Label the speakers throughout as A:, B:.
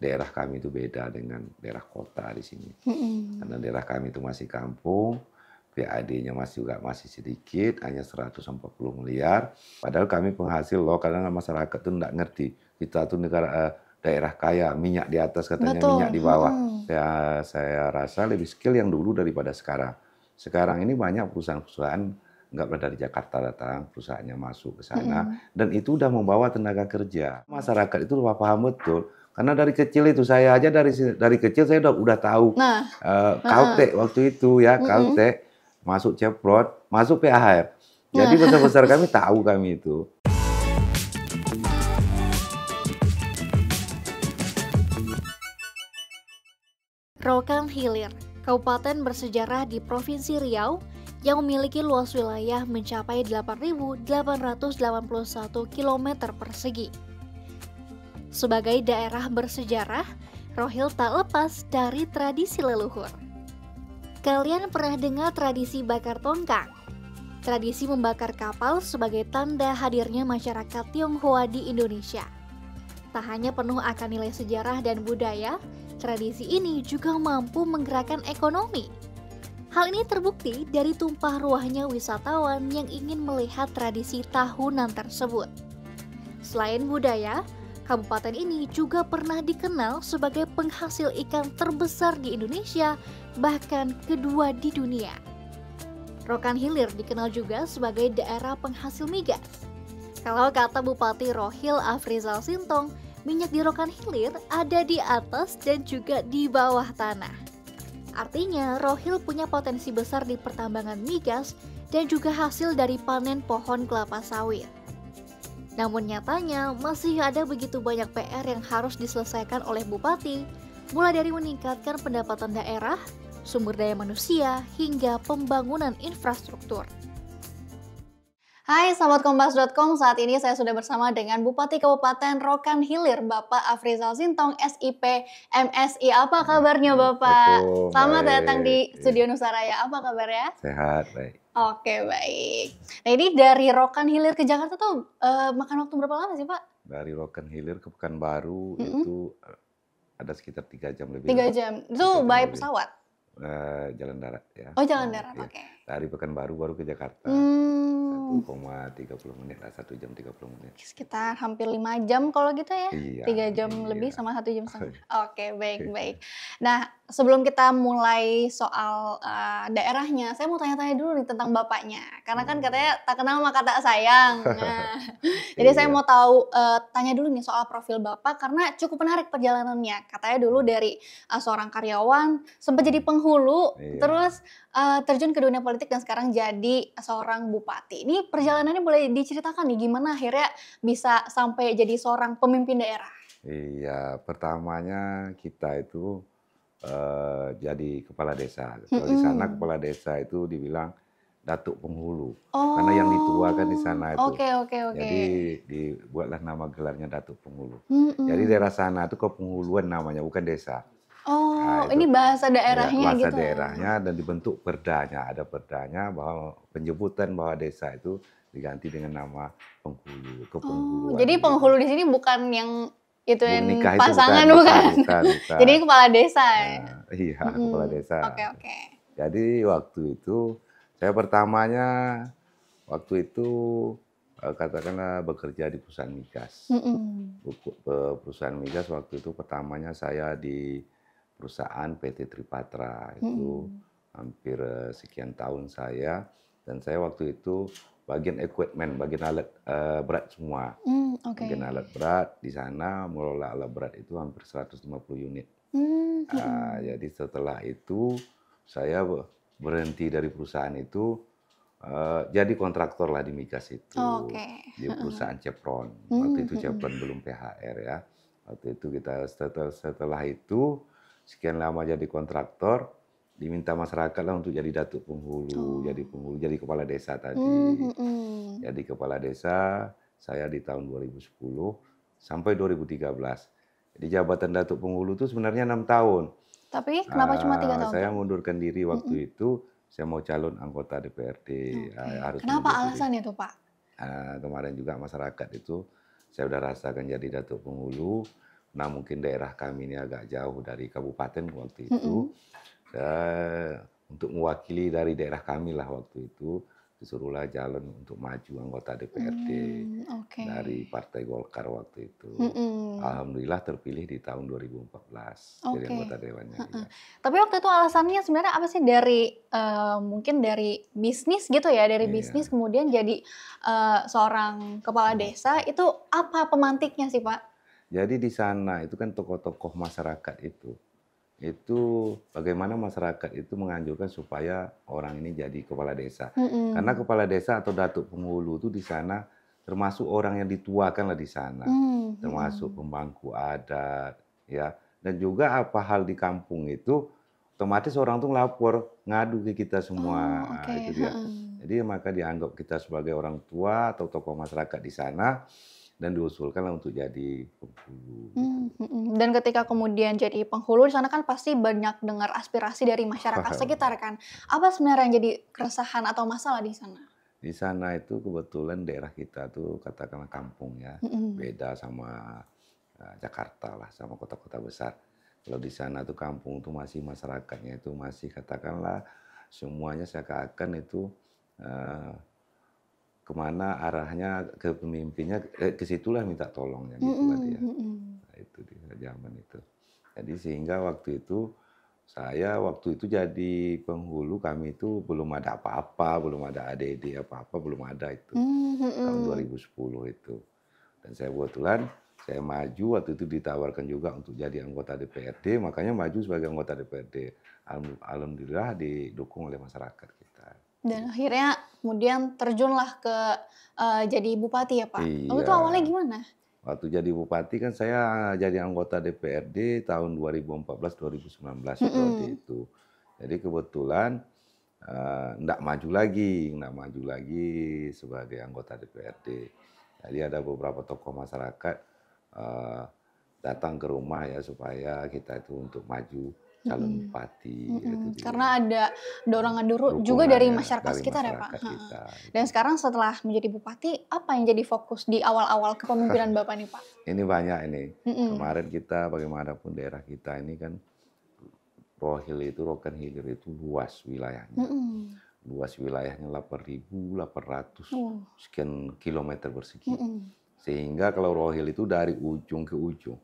A: daerah kami itu beda dengan daerah kota di sini. hmm Karena daerah kami itu masih kampung, PAD-nya masih juga masih sedikit, hanya 140 miliar. Padahal kami penghasil loh, karena masyarakat itu tidak ngerti. Kita tuh negara eh, daerah kaya, minyak di atas katanya Betul. minyak di bawah. Mm-hmm. Ya, saya rasa lebih skill yang dulu daripada sekarang. Sekarang ini banyak perusahaan-perusahaan nggak dari Jakarta datang, perusahaannya masuk ke sana, mm. dan itu udah membawa tenaga kerja. Masyarakat itu lupa paham betul karena dari kecil itu saya aja dari dari kecil saya udah udah tahu nah, uh, eh, kalte uh, waktu itu ya kalte uh, masuk ceprot masuk PHR. Jadi nah. besar-besar kami tahu kami itu.
B: Rokan Hilir, kabupaten bersejarah di Provinsi Riau yang memiliki luas wilayah mencapai 8.881 km persegi. Sebagai daerah bersejarah, Rohil tak lepas dari tradisi leluhur. Kalian pernah dengar tradisi bakar tongkang? Tradisi membakar kapal sebagai tanda hadirnya masyarakat Tionghoa di Indonesia. Tak hanya penuh akan nilai sejarah dan budaya, tradisi ini juga mampu menggerakkan ekonomi. Hal ini terbukti dari tumpah ruahnya wisatawan yang ingin melihat tradisi tahunan tersebut. Selain budaya, Kabupaten ini juga pernah dikenal sebagai penghasil ikan terbesar di Indonesia, bahkan kedua di dunia. Rokan Hilir dikenal juga sebagai daerah penghasil migas. Kalau kata Bupati Rohil Afrizal Sintong, minyak di Rokan Hilir ada di atas dan juga di bawah tanah. Artinya, Rohil punya potensi besar di pertambangan migas dan juga hasil dari panen pohon kelapa sawit. Namun nyatanya masih ada begitu banyak PR yang harus diselesaikan oleh bupati, mulai dari meningkatkan pendapatan daerah, sumber daya manusia, hingga pembangunan infrastruktur. Hai sahabat kompas.com, saat ini saya sudah bersama dengan Bupati Kabupaten Rokan Hilir, Bapak Afrizal Sintong, SIP, MSI. Apa kabarnya Bapak? Betul, Selamat baik. datang di Studio Nusaraya. Apa kabar ya?
A: Sehat, baik.
B: Oke, baik. Nah ini dari Rokan Hilir ke Jakarta tuh uh, makan waktu berapa lama sih Pak?
A: Dari Rokan Hilir ke Pekanbaru mm -hmm. itu eh, ada sekitar tiga jam lebih. Tiga jam.
B: Itu by pesawat?
A: Uh, jalan darat ya. Oh jalan darat, iya. oke. Okay dari Pekanbaru baru ke Jakarta.
B: Hmm. 1,30
A: menit lah, 1 jam 30 menit.
B: Sekitar hampir 5 jam kalau gitu ya? Iya. 3 jam iya. lebih sama 1 jam setengah. Oke, okay, iya. baik-baik. Nah, sebelum kita mulai soal uh, daerahnya, saya mau tanya-tanya dulu nih tentang bapaknya. Karena kan hmm. katanya tak kenal maka tak sayang. Nah, jadi iya. saya mau tahu uh, tanya dulu nih soal profil bapak karena cukup menarik perjalanannya. Katanya dulu dari uh, seorang karyawan sempat jadi penghulu, iya. terus uh, terjun ke dunia politik dan sekarang jadi seorang bupati. Ini perjalanannya boleh diceritakan nih gimana akhirnya bisa sampai jadi seorang pemimpin daerah?
A: Iya, pertamanya kita itu uh, jadi kepala desa. Kalau di sana kepala desa itu dibilang datuk penghulu. Oh. Karena yang dituakan di sana itu. Oh, oke, okay, oke, okay, oke. Okay. Jadi dibuatlah nama gelarnya datuk penghulu. Mm -hmm. Jadi daerah sana itu kepenghuluan namanya, bukan desa.
B: Oh, nah, ini bahasa iya, daerahnya bahasa gitu. Bahasa daerahnya
A: dan dibentuk perdanya, ada perdanya bahwa penyebutan bahwa desa itu diganti dengan nama penghulu, Oh, jadi gitu.
B: penghulu di sini bukan yang itu yang pasangan
A: itu bukan, bukan. bukan, desa. jadi
B: kepala desa. Ya? Nah,
A: iya, hmm. kepala desa. Oke, okay, oke. Okay. Jadi waktu itu saya pertamanya waktu itu eh, katakanlah bekerja di perusahaan migas. Mm -mm. Perusahaan migas waktu itu pertamanya saya di perusahaan PT Tripatra itu hmm. hampir eh, sekian tahun saya dan saya waktu itu bagian equipment, bagian alat uh, berat semua.
C: Hmm, okay. Bagian alat
A: berat di sana mengelola alat berat itu hampir 150 unit.
C: Hmm. Uh,
A: jadi setelah itu saya berhenti dari perusahaan itu uh, jadi kontraktor lah di migas itu okay. di perusahaan Chevron. Hmm, waktu itu hmm, Cepron belum PHR ya. Waktu itu kita setelah, setelah itu sekian lama jadi kontraktor, diminta masyarakat lah untuk jadi datuk penghulu, oh. jadi penghulu, jadi kepala desa tadi. Mm
C: -hmm.
A: Jadi kepala desa saya di tahun 2010 sampai 2013. di jabatan datuk penghulu itu sebenarnya enam tahun.
B: Tapi kenapa nah, cuma tiga ah, tahun? Saya
A: mundurkan diri waktu mm -hmm. itu. Saya mau calon anggota DPRD. Okay. Nah, harus kenapa alasannya itu Pak? Nah, kemarin juga masyarakat itu saya sudah rasakan jadi datuk penghulu Nah mungkin daerah kami ini agak jauh dari kabupaten waktu itu. Mm -hmm. untuk mewakili dari daerah kami lah waktu itu disuruhlah jalan untuk maju anggota DPRD mm,
C: okay. dari
A: Partai Golkar waktu itu. Mm -mm. Alhamdulillah terpilih di tahun 2014 okay. jadi anggota dewannya.
B: Mm Ya. Tapi waktu itu alasannya sebenarnya apa sih dari uh, mungkin dari bisnis gitu ya, dari yeah. bisnis kemudian jadi uh, seorang kepala desa itu apa pemantiknya sih Pak?
A: Jadi di sana itu kan tokoh-tokoh masyarakat itu itu bagaimana masyarakat itu menganjurkan supaya orang ini jadi kepala desa. Mm-hmm. Karena kepala desa atau datuk penghulu itu di sana termasuk orang yang dituakan lah di sana, mm-hmm. termasuk pembangku adat, ya. Dan juga apa hal di kampung itu otomatis orang tuh lapor ngadu ke kita semua, oh, okay. Nah, itu dia. Jadi maka dianggap kita sebagai orang tua atau tokoh masyarakat di sana dan diusulkanlah untuk jadi
B: penghulu. Hmm, hmm, hmm. Dan ketika kemudian jadi penghulu di sana kan pasti banyak dengar aspirasi dari masyarakat sekitar kan. Apa sebenarnya yang jadi keresahan atau masalah di sana?
A: Di sana itu kebetulan daerah kita tuh katakanlah kampung ya, beda sama eh, Jakarta lah, sama kota-kota besar. Kalau di sana tuh kampung tuh masih masyarakatnya itu masih katakanlah semuanya seakan-akan itu eh, kemana arahnya ke pemimpinnya ke situlah minta tolongnya gitu mm ya nah, itu di zaman itu jadi sehingga waktu itu saya waktu itu jadi penghulu kami itu belum ada apa-apa belum ada ADD apa-apa belum ada itu
C: mm tahun
A: 2010 itu dan saya kebetulan saya maju waktu itu ditawarkan juga untuk jadi anggota DPRD makanya maju sebagai anggota DPRD alhamdulillah didukung oleh masyarakat kita
B: dan akhirnya kemudian terjunlah ke uh, jadi bupati ya
A: Pak. Iya. Lalu itu awalnya gimana? Waktu jadi bupati kan saya jadi anggota DPRD tahun 2014-2019 mm -hmm. seperti itu. Jadi kebetulan tidak eh, uh, maju lagi, tidak maju lagi sebagai anggota DPRD. Jadi ada beberapa tokoh masyarakat uh, datang ke rumah ya supaya kita itu untuk maju calon bupati
B: mm-hmm. gitu, karena ada dorongan dulu juga dari masyarakat dari sekitar ya pak kita. Gitu. dan sekarang setelah menjadi bupati apa yang jadi fokus di awal-awal kepemimpinan bapak nih pak
A: ini banyak ini mm-hmm. kemarin kita bagaimanapun daerah kita ini kan Rohil itu Rokan Hilir itu luas wilayahnya mm-hmm. luas wilayahnya 8.800 sekian kilometer persegi mm-hmm. sehingga kalau Rohil itu dari ujung ke ujung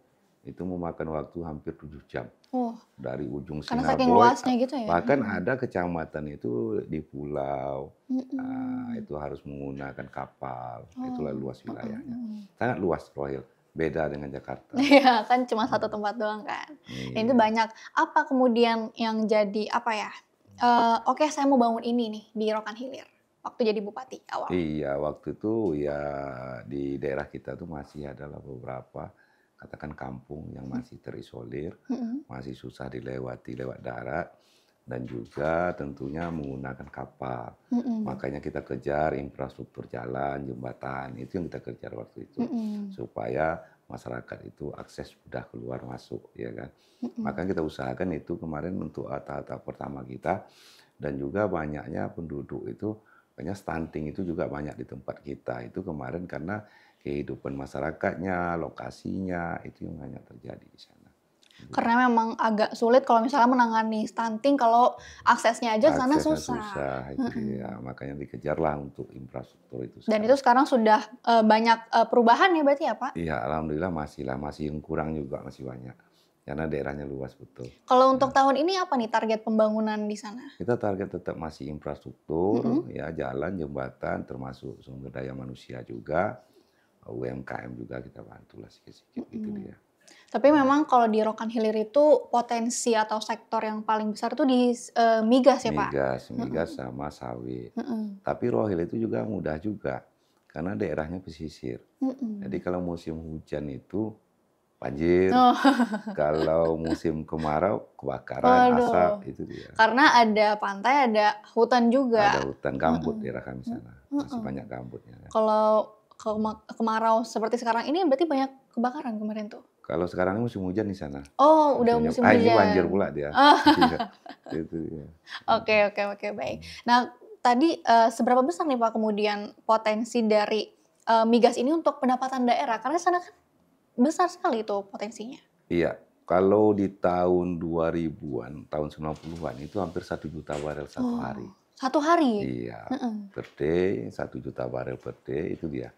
A: itu memakan waktu hampir tujuh jam Oh. Dari ujung Karena luasnya gitu ya. Bahkan hmm. ada kecamatan itu di pulau.
C: Hmm. nah, itu
A: harus menggunakan kapal. Oh. Itulah luas wilayahnya. Hmm. Sangat luas Rohil. Beda dengan Jakarta.
B: Iya, kan cuma hmm. satu tempat doang kan. Hmm. itu iya. banyak. Apa kemudian yang jadi apa ya? Uh, oke, okay, saya mau bangun ini nih di Rokan Hilir waktu jadi bupati
A: awal. Iya, waktu itu ya di daerah kita tuh masih adalah beberapa katakan kampung yang hmm. masih terisolir, mm-hmm. masih susah dilewati lewat darat dan juga tentunya menggunakan kapal. Mm-hmm. Makanya kita kejar infrastruktur jalan, jembatan, itu yang kita kejar waktu itu mm-hmm. supaya masyarakat itu akses sudah keluar masuk ya kan. Mm-hmm. Maka kita usahakan itu kemarin untuk tahap-tahap pertama kita dan juga banyaknya penduduk itu banyak stunting itu juga banyak di tempat kita itu kemarin karena kehidupan masyarakatnya, lokasinya itu yang hanya terjadi di sana.
B: Karena memang agak sulit kalau misalnya menangani stunting kalau aksesnya aja aksesnya sana susah.
A: susah -hmm. ya. Makanya dikejarlah untuk infrastruktur itu.
B: Sekarang. Dan itu sekarang sudah uh, banyak uh, perubahan ya berarti ya Pak?
A: Iya, alhamdulillah masih lah, masih yang kurang juga masih banyak. Karena daerahnya luas betul.
B: Kalau untuk ya. tahun ini apa nih target pembangunan di sana?
A: Kita target tetap masih infrastruktur, mm -hmm. ya jalan, jembatan, termasuk sumber daya manusia juga UMKM juga kita bantu lah sedikit-sedikit hmm. gitu dia.
B: Tapi memang kalau di Rokan Hilir itu potensi atau sektor yang paling besar itu di e, migas ya Pak? Migas,
A: migas mm -hmm. sama sawit. Mm Tapi rohil itu juga mudah juga karena daerahnya pesisir. Jadi kalau musim hujan itu banjir. Oh. Kalau musim kemarau kebakaran, Aduh. asap itu dia.
B: Karena ada pantai, ada hutan juga. Ada
A: hutan gambut mm -hmm. daerah kami sana. Mm -hmm. Masih banyak gambutnya.
B: Kalau kemarau seperti sekarang ini berarti banyak kebakaran kemarin tuh.
A: Kalau sekarang musim hujan di sana. Oh, musim udah musim hujan. Ah, banjir pula oh. iya, dia.
B: Oke, oke, oke, baik. Hmm. Nah, tadi uh, seberapa besar nih Pak kemudian potensi dari uh, migas ini untuk pendapatan daerah? Karena sana kan besar sekali itu potensinya.
A: Iya, kalau di tahun 2000-an, tahun 90-an itu hampir satu juta barel satu oh, hari.
B: Satu hari? Iya, mm -mm.
A: per day, satu juta barel per day itu dia.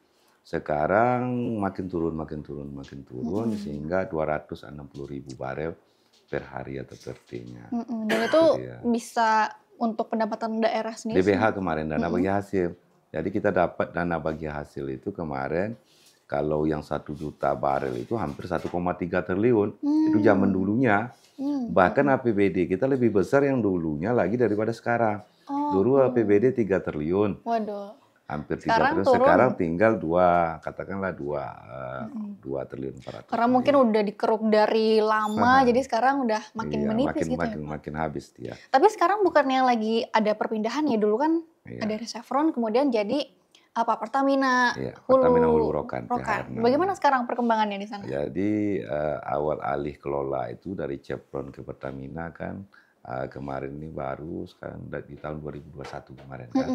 A: Sekarang makin turun, makin turun, makin turun mm-hmm. sehingga 260 ribu barel per hari atau per day
B: hmm Dan itu gitu ya. bisa untuk pendapatan daerah sendiri? DBH
A: kemarin, dana hmm bagi hasil. Jadi kita dapat dana bagi hasil itu kemarin kalau yang satu juta barel itu hampir 1,3 triliun. Hmm. Itu zaman dulunya.
C: Hmm. Bahkan
A: APBD kita lebih besar yang dulunya lagi daripada sekarang. Oh. Dulu APBD 3 triliun.
C: Waduh
A: hampir tiga triliun. Turun. Sekarang tinggal dua, katakanlah dua, eh, dua triliun empat ratus.
B: Karena mungkin iya. udah dikeruk dari lama, jadi sekarang udah makin iya, menipis makin, gitu. Ya. Makin,
A: ya, makin habis dia.
B: Tapi sekarang bukannya lagi ada perpindahan ya dulu kan iya. ada Chevron, kemudian jadi apa Pertamina, iya, Hulu, Pertamina Hulu Rokan. Rokan. Ya, Bagaimana sekarang perkembangannya di sana?
A: Jadi uh, awal alih kelola itu dari Chevron ke Pertamina kan uh, kemarin ini baru sekarang di tahun 2021 kemarin kan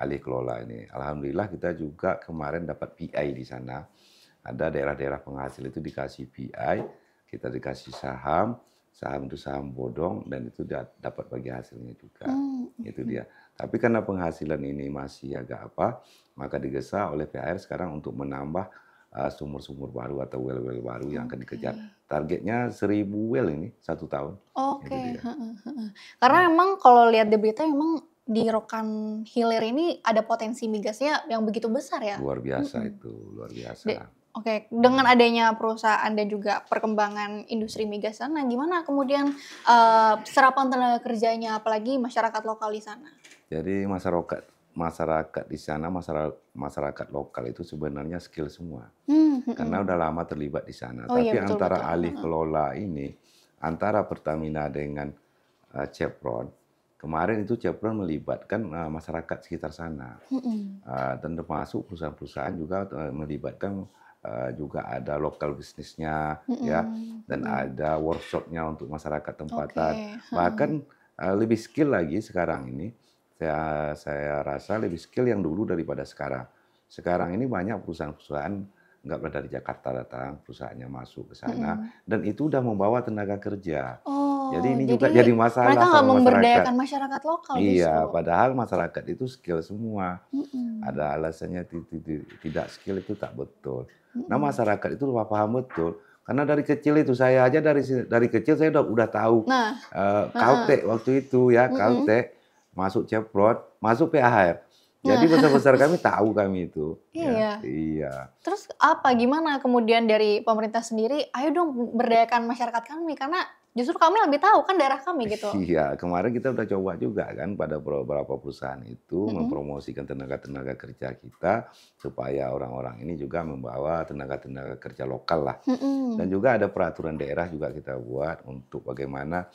A: alih kelola ini. Alhamdulillah kita juga kemarin dapat PI di sana. Ada daerah-daerah penghasil itu dikasih PI, kita dikasih saham, saham itu saham bodong dan itu dapat bagi hasilnya juga.
C: Mm, itu
A: dia. Tapi karena penghasilan ini masih agak apa, maka digesa oleh PR sekarang untuk menambah Ah, sumur-sumur baru atau well-well baru yang akan dikejar. Targetnya seribu well ini satu tahun.
B: Oke. Okay. Karena nah. emang kalau lihat di berita memang di Rokan Hilir ini ada potensi migasnya yang begitu besar ya. Luar biasa
A: -hmm. itu, luar biasa.
C: Oke,
B: okay. dengan adanya perusahaan dan juga perkembangan industri migas sana, gimana kemudian uh, serapan tenaga kerjanya, apalagi masyarakat lokal di sana?
A: Jadi masyarakat masyarakat di sana masyarakat masyarakat lokal itu sebenarnya skill semua
C: hmm, hmm, karena
A: hmm. udah lama terlibat di sana oh, iya, tapi iya, betul, antara betul. alih kelola ini antara Pertamina dengan uh, Chevron kemarin itu Chevron melibatkan eh, masyarakat sekitar sana hmm, uh, dan termasuk perusahaan-perusahaan juga melibatkan juga ada lokal bisnisnya hmm, ya hmm. dan hmm. ada workshopnya untuk masyarakat tempatan okay. bahkan uh, lebih skill lagi sekarang ini saya, saya rasa lebih skill yang dulu daripada sekarang. Sekarang ini banyak perusahaan-perusahaan nggak pernah dari Jakarta datang, perusahaannya masuk ke sana, hmm. dan itu udah membawa tenaga kerja. Oh, jadi ini jadi juga jadi masalah mereka sama memberdayakan masyarakat.
B: masyarakat lokal. Iya, justru.
A: padahal masyarakat itu skill semua.
C: Hmm. Ada
A: alasannya tidak skill itu tak betul. Hmm. Nah masyarakat itu lupa paham betul. Karena dari kecil itu saya aja dari dari kecil saya udah udah tahu nah, uh, eh, kaltek nah. waktu itu ya kaltek masuk ceprot, masuk PHR. Jadi iya. besar-besar kami tahu kami itu. Iya. Ya, iya.
B: Terus apa gimana kemudian dari pemerintah sendiri, ayo dong berdayakan masyarakat kami karena justru kami lebih tahu kan daerah kami gitu.
A: Iya, kemarin kita udah coba juga kan pada beberapa perusahaan itu mm -hmm. mempromosikan tenaga-tenaga kerja kita supaya orang-orang ini juga membawa tenaga-tenaga kerja lokal lah. Mm -hmm. Dan juga ada peraturan daerah juga kita buat untuk bagaimana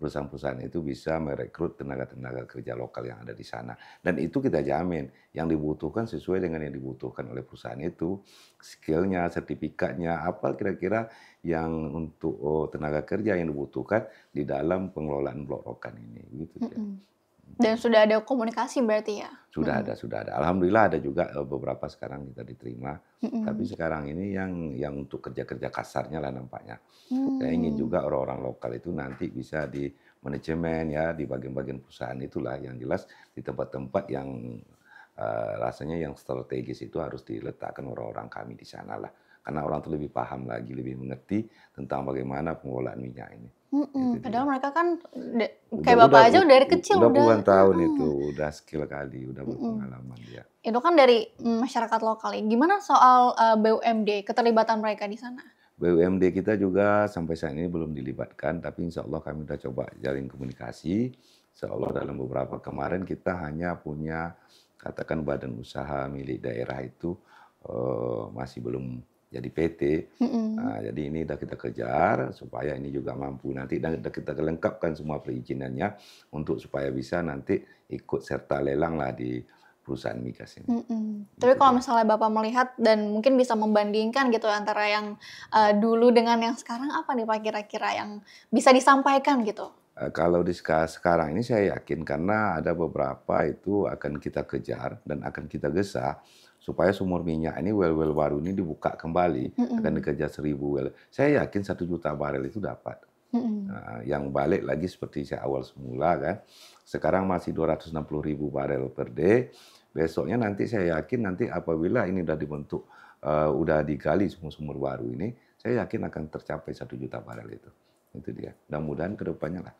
A: perusahaan-perusahaan itu bisa merekrut tenaga-tenaga kerja lokal yang ada di sana. Dan itu kita jamin yang dibutuhkan sesuai dengan yang dibutuhkan oleh perusahaan itu, skillnya, sertifikatnya, apa kira-kira yang untuk oh, tenaga kerja yang dibutuhkan di dalam pengelolaan blok rokan ini. Gitu, mm -hmm. ya.
B: Dan sudah ada komunikasi berarti ya?
A: Sudah hmm. ada, sudah ada. Alhamdulillah ada juga eh, beberapa sekarang kita diterima. Hmm. Tapi sekarang ini yang yang untuk kerja-kerja kasarnya lah nampaknya.
C: Hmm. Saya ingin
A: juga orang-orang lokal itu nanti bisa di manajemen ya, di bagian-bagian perusahaan itulah yang jelas di tempat-tempat yang uh, rasanya yang strategis itu harus diletakkan orang-orang kami di sana lah karena orang tuh lebih paham lagi, lebih mengerti tentang bagaimana pengelolaan minyak ini.
B: Mm -mm. Padahal mereka kan kayak bapak aja udah dari kecil udah, udah puluhan
A: tahun mm. itu udah skill kali, udah mm -mm.
B: berpengalaman dia. Itu kan dari mm, masyarakat lokal. Ya. Gimana soal uh, eh, BUMD keterlibatan mereka di sana?
A: BUMD kita juga sampai saat ini belum dilibatkan, tapi insya Allah kami udah coba jalin komunikasi. Insya Allah dalam beberapa kemarin kita hanya punya katakan badan usaha milik daerah itu uh, masih belum jadi PT. Mm-hmm. Nah, jadi ini sudah kita kejar supaya ini juga mampu nanti dan kita lengkapkan semua perizinannya untuk supaya bisa nanti ikut serta lelang lah di perusahaan migas ini.
B: Gitu. Tapi kalau misalnya Bapak melihat dan mungkin bisa membandingkan gitu antara yang uh, dulu dengan yang sekarang apa nih Pak kira-kira yang bisa disampaikan gitu?
A: Eh, kalau di sekarang ini saya yakin karena ada beberapa itu akan kita kejar dan akan kita gesa supaya sumur minyak ini well-well baru ini dibuka kembali mm hmm akan dikerja seribu well. Saya yakin satu juta barel itu dapat.
C: Mm hmm Nah,
A: yang balik lagi seperti saya awal semula kan. Sekarang masih 260 ribu barel per day. Besoknya nanti saya yakin nanti apabila ini sudah dibentuk, uh, eh, udah digali sumur-sumur baru ini, saya yakin akan tercapai satu juta barel itu. Itu dia. Mudah-mudahan kedepannya lah.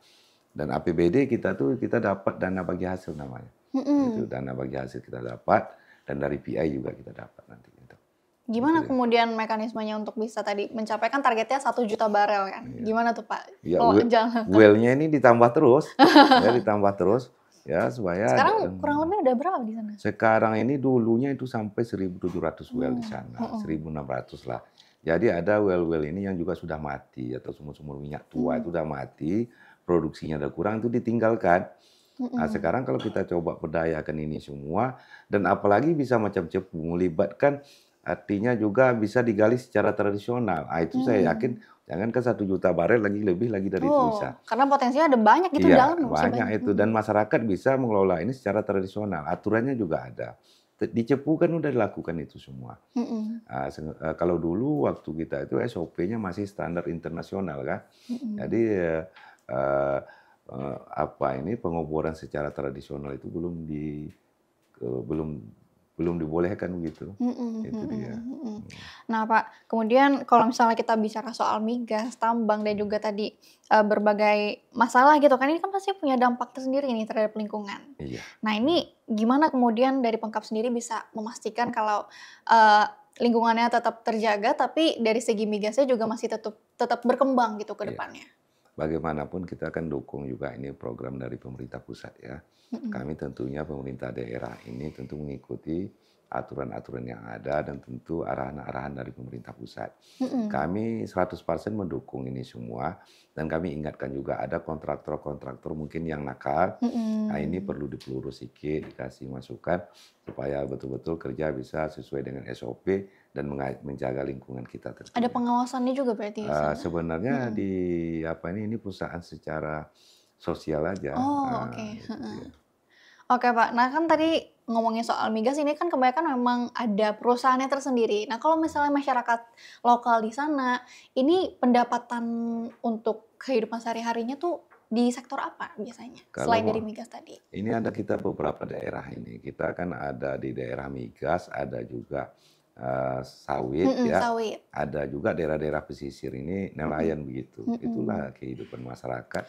A: Dan APBD kita tuh kita dapat dana bagi hasil namanya. Mm hmm Itu dana bagi hasil kita dapat dan dari BI juga kita dapat nanti. Gitu.
B: Gimana gitu ya. kemudian mekanismenya untuk bisa tadi mencapai kan targetnya satu juta barel kan? Iya. Gimana tuh Pak?
A: Ya, oh, well, jangan. Wellnya ini ditambah terus, ya ditambah terus ya supaya sekarang kurang
B: lebih ada berapa di sana?
A: Sekarang ini dulunya itu sampai 1.700 well hmm. di sana, hmm. 1.600 hmm. lah. Jadi ada well-well ini yang juga sudah mati atau sumur-sumur minyak tua hmm. itu sudah mati, produksinya udah kurang itu ditinggalkan. Nah, sekarang kalau kita coba berdayakan ini semua dan apalagi bisa macam macam melibatkan artinya juga bisa digali secara tradisional. Nah, itu hmm. saya yakin jangan ke satu juta barel lagi lebih lagi dari oh, itu bisa.
B: Karena potensinya ada banyak gitu iya, dalam banyak sebaik. itu dan
A: masyarakat bisa mengelola ini secara tradisional. Aturannya juga ada. Di kan udah dilakukan itu semua. Mm Nah, kalau dulu waktu kita itu SOP-nya masih standar internasional kan. Mm Jadi uh, uh, Eh, apa ini pengoboran secara tradisional itu belum di belum belum dibolehkan begitu. Mm
C: -mm, itu dia. Mm
B: Nah, Pak, kemudian kalau misalnya kita bicara soal migas, tambang dan juga tadi eh, berbagai masalah gitu kan ini kan pasti punya dampak tersendiri ini terhadap lingkungan. Iya. Nah, ini hmm. gimana kemudian dari Pengkap sendiri bisa memastikan kalau uh, lingkungannya tetap terjaga tapi dari segi migasnya juga masih tetap tetap berkembang gitu ke iya. depannya. Iya
A: bagaimanapun kita akan dukung juga ini program dari pemerintah pusat ya. Kami tentunya pemerintah daerah ini tentu mengikuti aturan-aturan yang ada dan tentu arahan-arahan dari pemerintah pusat. Kami seratus Kami 100% mendukung ini semua dan kami ingatkan juga ada kontraktor-kontraktor mungkin yang nakal. Nah, ini perlu dipelurus sedikit, dikasih masukan supaya betul-betul kerja bisa sesuai dengan SOP dan menjaga lingkungan kita tersebut.
B: Ada pengawasannya juga berarti. Uh,
A: sebenarnya hmm. di apa ini ini perusahaan secara sosial aja. Oh ah, oke.
B: Gitu, ya. Oke Pak, nah kan tadi ngomongin soal migas ini kan kebanyakan memang ada perusahaannya tersendiri. Nah kalau misalnya masyarakat lokal di sana, ini pendapatan untuk kehidupan sehari-harinya tuh di sektor apa biasanya kalau selain dari migas tadi?
A: Ini ada kita beberapa daerah ini. Kita kan ada di daerah migas, ada juga Eh, sawit mm -mm, ya sawit. ada juga daerah-daerah pesisir ini nelayan mm -mm. begitu mm -mm. itulah kehidupan masyarakat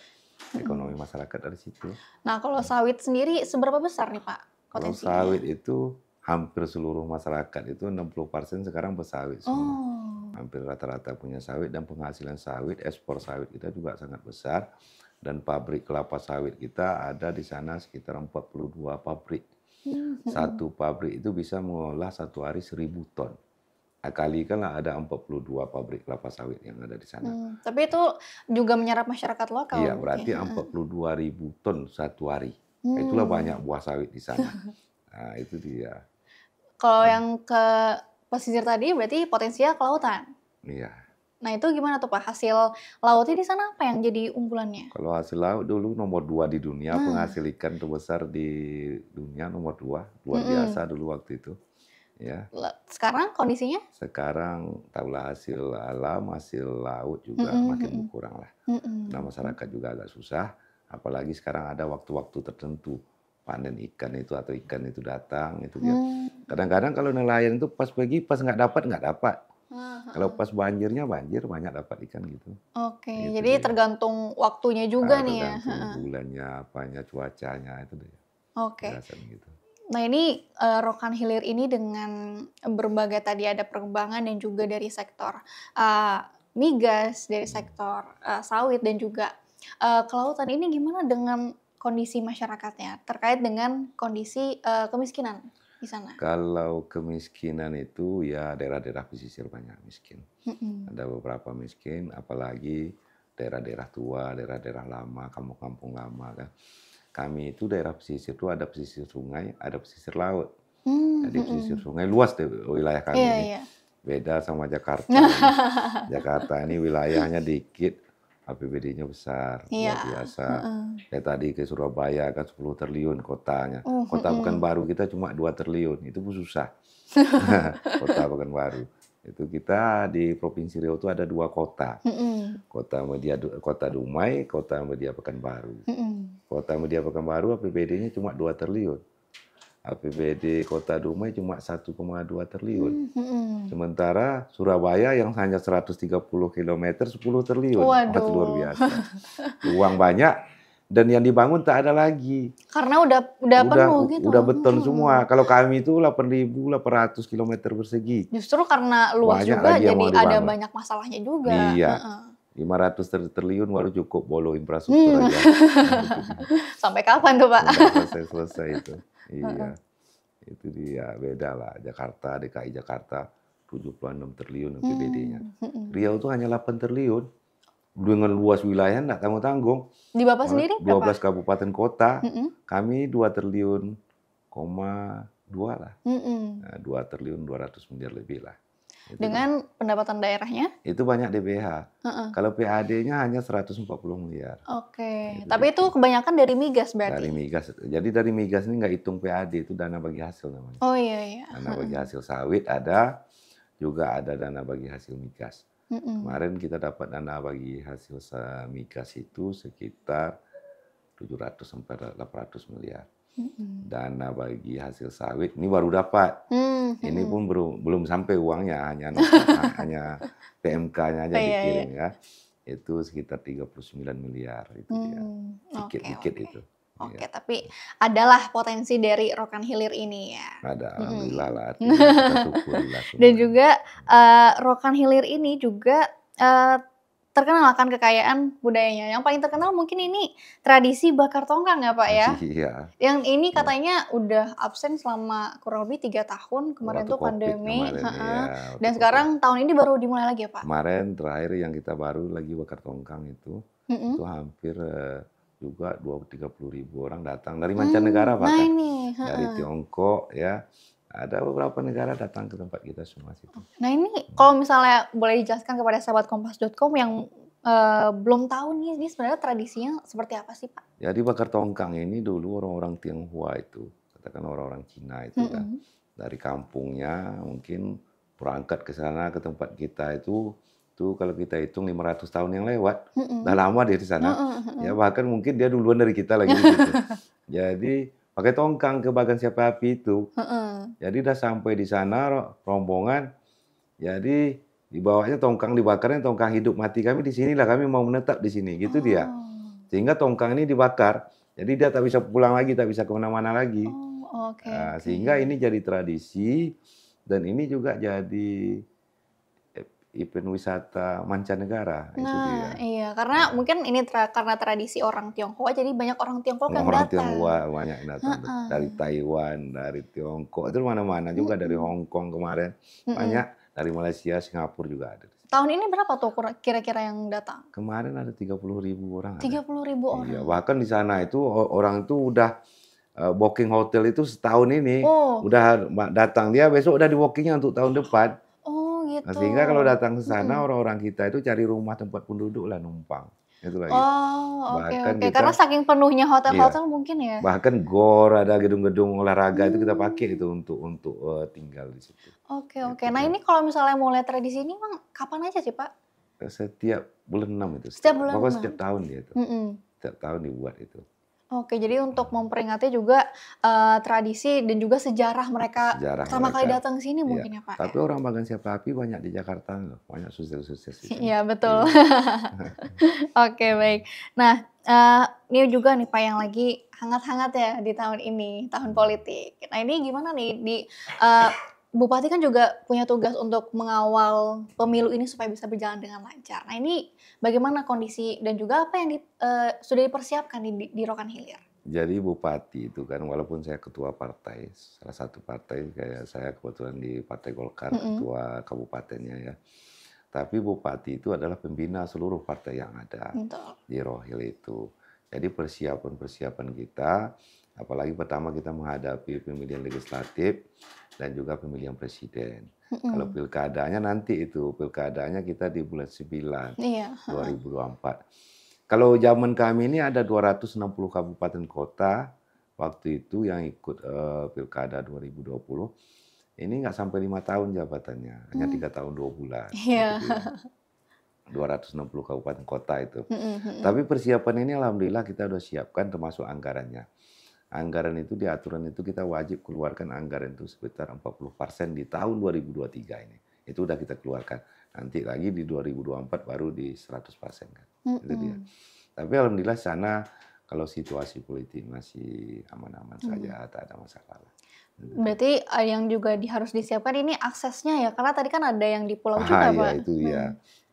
A: ekonomi masyarakat dari situ
B: nah kalau sawit sendiri seberapa besar
C: nih pak kalau sawit
A: itu hampir seluruh masyarakat itu 60% sekarang bersawit semua oh. hampir rata-rata punya sawit dan penghasilan sawit ekspor sawit kita juga sangat besar dan pabrik kelapa sawit kita ada di sana sekitar 42 pabrik
C: Mm-hmm. Satu
A: pabrik itu bisa mengolah satu hari seribu ton. kali kan ada 42 pabrik kelapa sawit yang ada di sana.
B: Hmm, tapi itu juga menyerap masyarakat lokal. Iya, berarti ya. Mm-hmm.
A: 42 ribu ton satu hari. Hmm. Itulah banyak buah sawit di sana. Nah, itu dia.
B: Kalau hmm. yang ke pesisir tadi berarti potensial kelautan. Iya, Nah itu gimana tuh Pak hasil lautnya di sana apa yang jadi unggulannya?
A: Kalau hasil laut dulu nomor dua di dunia hmm. penghasil ikan terbesar di dunia nomor dua luar hmm. biasa dulu waktu itu. Ya.
B: Sekarang kondisinya?
A: Sekarang tahulah hasil alam hasil laut juga hmm. makin hmm. berkurang lah. Hmm. Nah masyarakat juga agak susah apalagi sekarang ada waktu-waktu tertentu panen ikan itu atau ikan itu datang itu dia. Hmm. Kadang-kadang kalau nelayan itu pas pergi pas nggak dapat nggak dapat kalau pas banjirnya banjir banyak dapat ikan gitu.
B: Oke, gitu jadi deh. tergantung waktunya juga nah, nih ya.
A: bulannya, apanya, cuacanya itu deh. Oke. Gitu.
B: Nah ini uh, Rokan Hilir ini dengan berbagai tadi ada perkembangan dan juga dari sektor uh, migas, dari hmm. sektor uh, sawit dan juga uh, kelautan ini gimana dengan kondisi masyarakatnya terkait dengan kondisi uh, kemiskinan? di sana?
A: Kalau kemiskinan itu ya daerah-daerah pesisir banyak miskin. Mm-mm. Ada beberapa miskin, apalagi daerah-daerah tua, daerah-daerah lama, kampung-kampung lama kan. Kami itu daerah pesisir itu ada pesisir sungai, ada pesisir laut.
C: Hmm, mm-mm. Jadi pesisir
A: sungai luas deh wilayah kami yeah, ini. Yeah. Beda sama Jakarta. Jakarta ini wilayahnya dikit, APBD-nya besar, ya. luar iya, biasa. Uh-uh. tadi ke Surabaya kan 10 triliun kotanya. Uh, Kota bukan baru kita cuma 2 triliun, itu pun susah. kota bukan baru. Itu kita di Provinsi Riau itu ada dua kota. Uh, kota Media Kota Dumai, Kota Media Pekanbaru. Kota Media Pekanbaru APBD-nya cuma 2 triliun. APBD Kota Dumai cuma 1,2 triliun. Hmm, hmm. Sementara Surabaya yang hanya 130 km 10 triliun. Waduh. Sangat luar biasa. Uang banyak dan yang dibangun tak ada lagi.
B: Karena udah udah, udah penuh gitu. Udah
A: beton hmm. semua. Kalau kami itu 8.800 km persegi.
B: Justru karena luas banyak juga jadi ada banyak masalahnya juga. Iya. Uh -uh.
A: 500 triliun baru cukup bolo infrastruktur hmm. aja.
B: Sampai kapan tuh Pak?
A: Selesai-selesai itu. Iya. Uh -uh. Itu dia beda lah Jakarta, DKI Jakarta 76 triliun APBD-nya. Hmm, hmm. Riau itu hanya 8 triliun. Dengan luas wilayah enggak kamu tanggung. Di Bapak sendiri 12 berapa? kabupaten kota. Hmm. Kami 2 triliun koma dua lah. Mm -mm. Nah, 2 triliun 200 miliar lebih lah
B: dengan pendapatan daerahnya?
A: Itu banyak DBH. Uh-uh. Kalau PAD-nya hanya 140 miliar.
B: Oke. Okay. Tapi itu kebanyakan dari migas berarti. Dari
A: migas. Jadi dari migas ini nggak hitung PAD, itu dana bagi hasil namanya.
C: Oh iya iya. Dana bagi
A: hasil sawit ada, juga ada dana bagi hasil migas. Uh -uh. Kemarin kita dapat dana bagi hasil migas itu sekitar 700 sampai 800 miliar
C: dan
A: dana bagi hasil sawit ini baru dapat. Hmm. Ini pun belum belum sampai uangnya hanya hanya PMK-nya aja oh, iya, iya. dikirim ya. Itu sekitar 39 miliar itu hmm. ya Dikit-dikit okay, itu. Iya. Oke, ya.
B: tapi adalah potensi dari rokan hilir ini ya.
A: Ada, mm-hmm. alhamdulillah hmm. lah.
B: lah Dan juga uh, rokan hilir ini juga uh, terkenal akan kekayaan budayanya. Yang paling terkenal mungkin ini tradisi bakar tongkang ya Pak ya. Iya. Yang ini iya. katanya ya. udah absen selama kurang lebih tiga tahun kemarin waktu tuh pandemi. Kemarin, iya, Dan sekarang tahun ini baru dimulai lagi ya Pak.
A: Kemarin terakhir yang kita baru lagi bakar tongkang itu mm -hmm. itu hampir eh, juga dua tiga puluh ribu orang datang dari hmm, mancanegara hmm, Pak. nah ini. dari Tiongkok ya ada beberapa negara datang ke tempat kita semua situ.
B: Nah ini kalau misalnya boleh dijelaskan kepada sahabat kompas.com yang uh, belum tahu nih ini sebenarnya tradisinya seperti apa sih Pak?
A: Jadi ya, bakar tongkang ini dulu orang-orang Tionghoa itu, katakan orang-orang Cina itu mm -hmm. kan. dari kampungnya mungkin berangkat ke sana ke tempat kita itu itu kalau kita hitung 500 tahun yang lewat, mm -hmm. dah lama dia di sana. Mm -hmm. Ya bahkan mungkin dia duluan dari kita lagi gitu. Jadi pakai tongkang ke bagian siapa api itu. Uh -uh. Jadi udah sampai di sana rombongan, jadi dibawanya tongkang dibakarnya tongkang hidup mati kami di sinilah kami mau menetap di sini gitu oh. dia. Sehingga tongkang ini dibakar, jadi dia tak bisa pulang lagi, tak bisa kemana-mana lagi.
C: Oh, okay, nah, okay.
A: Sehingga ini jadi tradisi dan ini juga jadi event wisata mancanegara nah, itu dia.
B: Iya, karena nah. mungkin ini tra karena tradisi orang Tionghoa jadi banyak orang Tionghoa yang kan datang. orang Tiongkok
A: Tionghoa banyak yang datang uh -uh. dari Taiwan, dari Tiongkok, itu mana-mana juga uh -uh. dari Hong Kong kemarin uh -uh. banyak dari Malaysia, Singapura juga ada.
B: Tahun ini berapa tuh kira-kira yang datang?
A: Kemarin ada tiga puluh ribu orang.
B: Tiga puluh ribu iya, orang. Iya,
A: bahkan di sana itu orang itu udah e, booking hotel itu setahun ini oh. udah datang dia besok udah di bookingnya untuk tahun depan
C: gitu. Nah, sehingga kalau datang
A: ke sana hmm. orang-orang kita itu cari rumah tempat penduduk lah numpang. Itulah,
B: oh, oke oke. Okay, okay. Kita, Karena saking penuhnya hotel-hotel iya, mungkin ya. Bahkan
A: gor ada gedung-gedung olahraga hmm. itu kita hmm. pakai itu untuk untuk uh, tinggal di situ.
B: Oke okay, gitu oke. Okay. Nah ini kalau misalnya mau lihat tradisi ini, bang, kapan aja sih pak?
A: Setiap bulan enam itu. Setiap bulan Pokoknya setiap tahun dia itu. Mm -mm. Setiap tahun dibuat itu.
B: Oke, jadi untuk memperingati juga uh, tradisi dan juga sejarah mereka sejarah pertama mereka. kali datang ke sini iya. mungkin ya Pak.
A: Ya? Tapi orang Bagan siapa api banyak di Jakarta loh, banyak sukses-sukses. Iya
B: betul. Iya. Oke baik. Nah uh, ini juga nih Pak yang lagi hangat-hangat ya di tahun ini, tahun politik. Nah ini gimana nih di uh, Bupati kan juga punya tugas untuk mengawal pemilu ini supaya bisa berjalan dengan lancar. Nah ini bagaimana kondisi dan juga apa yang di, uh, sudah dipersiapkan di, di Rokan Hilir?
A: Jadi Bupati itu kan walaupun saya ketua partai, salah satu partai kayak saya kebetulan di Partai Golkar mm -hmm. ketua kabupatennya ya. Tapi Bupati itu adalah pembina seluruh partai yang ada Betul. di Rohil itu. Jadi persiapan-persiapan kita, apalagi pertama kita menghadapi pemilihan legislatif, dan juga pemilihan presiden. Mm-hmm. Kalau pilkadanya nanti itu pilkadanya kita di bulan 9 yeah. 2024. Kalau zaman kami ini ada 260 kabupaten kota waktu itu yang ikut uh, pilkada 2020. Ini nggak sampai lima tahun jabatannya, hanya hmm. tiga tahun dua bulan. Yeah. Iya. Ya. 260 kabupaten kota itu. Mm -hmm. Tapi persiapan ini alhamdulillah kita sudah siapkan termasuk anggarannya anggaran itu di aturan itu kita wajib keluarkan anggaran itu sekitar 40% di tahun 2023 ini. Itu udah kita keluarkan. Nanti lagi di 2024 baru di 100% kan. Mm -hmm. Itu dia. Tapi alhamdulillah sana kalau situasi politik masih aman-aman hmm. saja, tak ada masalah.
B: Gitu. Berarti eh, yang juga di, harus disiapkan ini aksesnya ya, karena tadi kan ada yang di pulau ah, juga, ya, Pak. Itu hmm. ya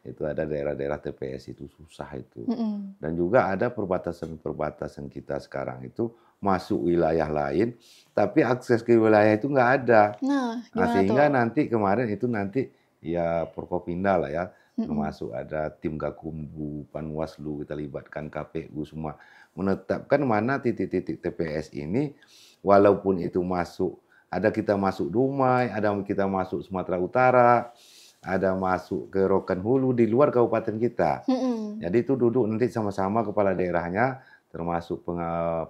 A: itu ada daerah-daerah TPS itu susah itu. Mm -hmm. Dan juga ada perbatasan-perbatasan kita sekarang itu masuk wilayah lain, tapi akses ke wilayah itu nggak ada. Nah, nah sehingga tuh? nanti kemarin itu nanti ya Porkopinda lah ya, mm termasuk ada tim Gakumbu, Panwaslu kita libatkan KPU semua menetapkan mana titik-titik TPS ini, walaupun itu masuk ada kita masuk Dumai, ada kita masuk Sumatera Utara ada masuk ke Rokan Hulu di luar kabupaten kita. hmm Jadi itu duduk nanti sama-sama kepala daerahnya, termasuk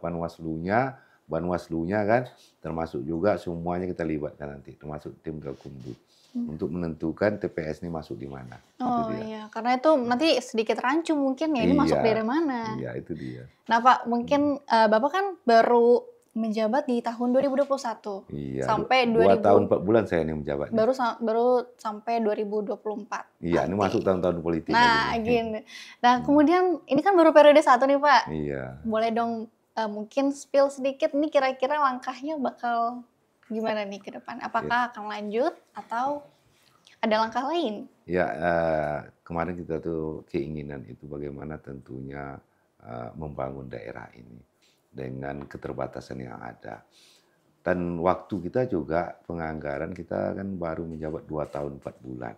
A: panwaslunya, banwaslunya kan, termasuk juga semuanya kita libatkan nanti, termasuk tim Gakumdu. Hmm. untuk menentukan TPS ini masuk di mana.
B: Oh iya, karena itu nanti sedikit rancu mungkin ya ini iya, masuk dari mana.
A: Iya, itu dia.
B: Nah Pak, mungkin hmm. uh, Bapak kan baru menjabat di tahun 2021 iya, sampai 2 2000, tahun
A: 4 bulan saya ini menjabat
B: baru baru sampai 2024
A: iya nanti. ini masuk tahun-tahun politik
B: nah gini hmm. nah hmm. kemudian ini kan baru periode satu nih pak iya boleh dong uh, mungkin spill sedikit nih kira-kira langkahnya bakal gimana nih ke depan apakah iya. akan lanjut atau ada langkah
C: lain
A: ya uh, kemarin kita tuh keinginan itu bagaimana tentunya uh, membangun daerah ini dengan keterbatasan yang ada. Dan waktu kita juga penganggaran kita kan baru menjabat dua tahun empat bulan.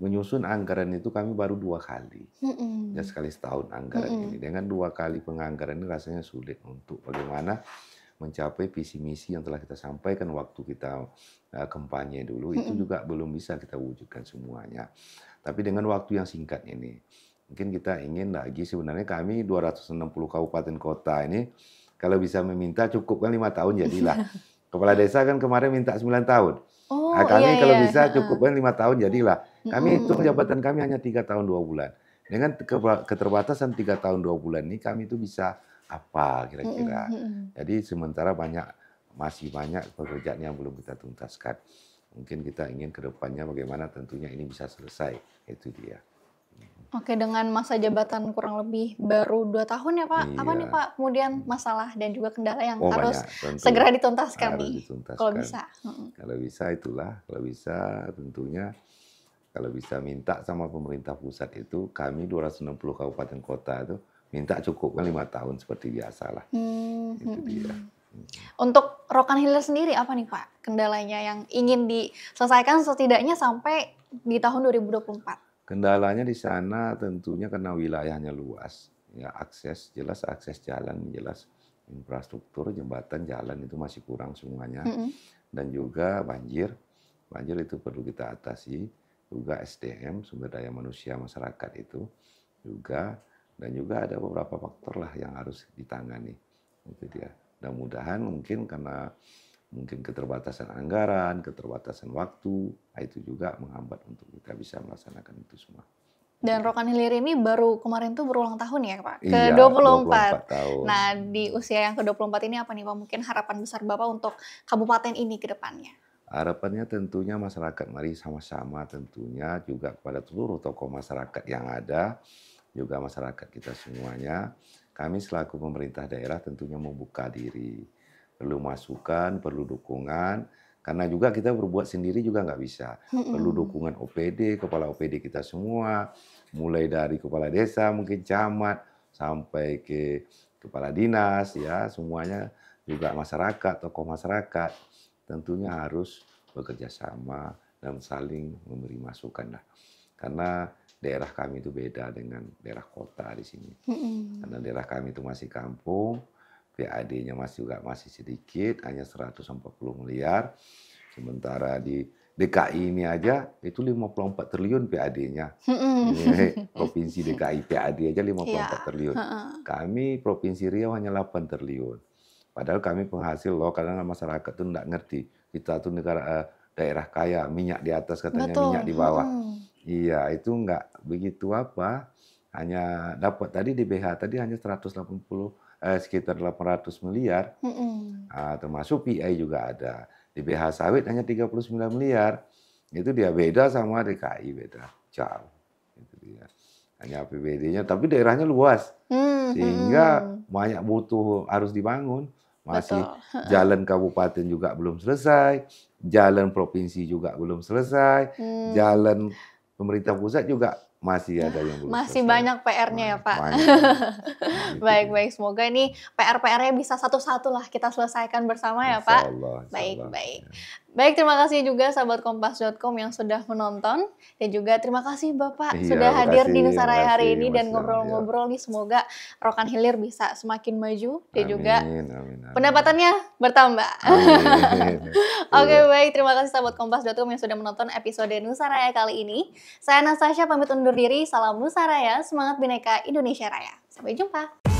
A: Menyusun anggaran itu kami baru dua kali.
C: Mm-mm. Ya
A: sekali setahun anggaran Mm-mm. ini. Dengan dua kali penganggaran ini rasanya sulit untuk bagaimana mencapai visi misi yang telah kita sampaikan waktu kita uh, kampanye dulu Mm-mm. itu juga belum bisa kita wujudkan semuanya. Tapi dengan waktu yang singkat ini mungkin kita ingin lagi sebenarnya kami 260 kabupaten kota ini kalau bisa meminta cukup kan lima tahun jadilah. Kepala desa kan kemarin minta 9 tahun. Oh, nah, kami iya, iya. kalau iya. bisa cukup kan lima tahun jadilah. Kami itu jabatan kami hanya tiga tahun dua bulan. Dengan keterbatasan tiga tahun dua bulan ini kami itu bisa apa kira-kira. Jadi sementara banyak masih banyak pekerjaan yang belum kita tuntaskan. Mungkin kita ingin kedepannya bagaimana tentunya ini bisa selesai. Itu dia.
B: Oke, dengan masa jabatan kurang lebih baru dua tahun ya Pak. Iya. Apa nih Pak kemudian masalah dan juga kendala yang oh, harus banyak, segera dituntaskan harus nih? Dituntaskan. Kalau bisa. Kalau
A: bisa itulah, kalau bisa tentunya kalau bisa minta sama pemerintah pusat itu kami 260 kabupaten kota itu minta cukup kan lima tahun seperti biasa lah.
B: Hmm, hmm, hmm. Untuk Rokan Hilir sendiri apa nih Pak kendalanya yang ingin diselesaikan setidaknya sampai di tahun 2024?
A: Kendalanya di sana tentunya karena wilayahnya luas, ya akses jelas akses jalan jelas infrastruktur jembatan jalan itu masih kurang semuanya mm -hmm. dan juga banjir banjir itu perlu kita atasi juga SDM sumber daya manusia masyarakat itu juga dan juga ada beberapa faktor lah yang harus ditangani itu dia mudah-mudahan mungkin karena mungkin keterbatasan anggaran, keterbatasan waktu, nah, itu juga menghambat untuk kita bisa melaksanakan itu semua.
B: Dan Rokan Hilir ini baru kemarin tuh berulang tahun ya Pak? Iya, ke-24. 24 tahun. Nah di usia yang ke-24 ini apa nih Pak mungkin harapan besar Bapak untuk kabupaten ini ke depannya?
A: Harapannya tentunya masyarakat mari sama-sama tentunya juga kepada seluruh tokoh masyarakat yang ada, juga masyarakat kita semuanya. Kami selaku pemerintah daerah tentunya membuka diri perlu masukan, perlu dukungan. Karena juga kita berbuat sendiri juga nggak bisa. Perlu dukungan OPD, kepala OPD kita semua, mulai dari kepala desa, mungkin camat, sampai ke kepala dinas, ya semuanya juga masyarakat, tokoh masyarakat, tentunya harus bekerja sama dan saling memberi masukan. Nah, karena daerah kami itu beda dengan daerah kota di sini. Karena daerah kami itu masih kampung, PAD-nya masih juga masih sedikit, hanya 140 miliar. Sementara di DKI ini aja itu 54 triliun PAD-nya. provinsi DKI PAD aja 54 ya. triliun. Kami provinsi Riau hanya 8 triliun. Padahal kami penghasil loh, karena masyarakat tuh nggak ngerti. Kita tuh negara eh, daerah kaya, minyak di atas katanya Betul. minyak di bawah. Hmm. Iya, itu enggak begitu apa. Hanya dapat tadi di BH tadi hanya 180 eh, sekitar 800 miliar, mm -hmm. nah, termasuk PI juga ada. Di BH sawit hanya 39 miliar. Itu dia beda sama DKI beda jauh. Itu dia. Hanya APBD-nya, tapi daerahnya luas,
C: mm -hmm. sehingga
A: banyak butuh harus dibangun. Masih Betul. jalan kabupaten juga belum selesai, jalan provinsi juga belum selesai, mm. jalan pemerintah pusat juga masih ada yang belum masih
B: selesai. banyak PR-nya ya Pak. Baik baik semoga ini PR-PR-nya bisa satu satulah kita selesaikan bersama ya Pak. Baik baik. Ya. Baik, terima kasih juga sahabat kompas.com yang sudah menonton dan juga terima kasih Bapak iya, sudah hadir kasih, di Nusaraya hari ini dan ngobrol-ngobrol nih iya. semoga Rokan Hilir bisa semakin maju dan amin, juga amin, amin. pendapatannya bertambah. Oke, Oke, baik, terima kasih sahabat kompas.com yang sudah menonton episode Nusaraya kali ini. Saya Nastasha pamit undur diri, salam Nusaraya, semangat Bineka Indonesia Raya. Sampai jumpa.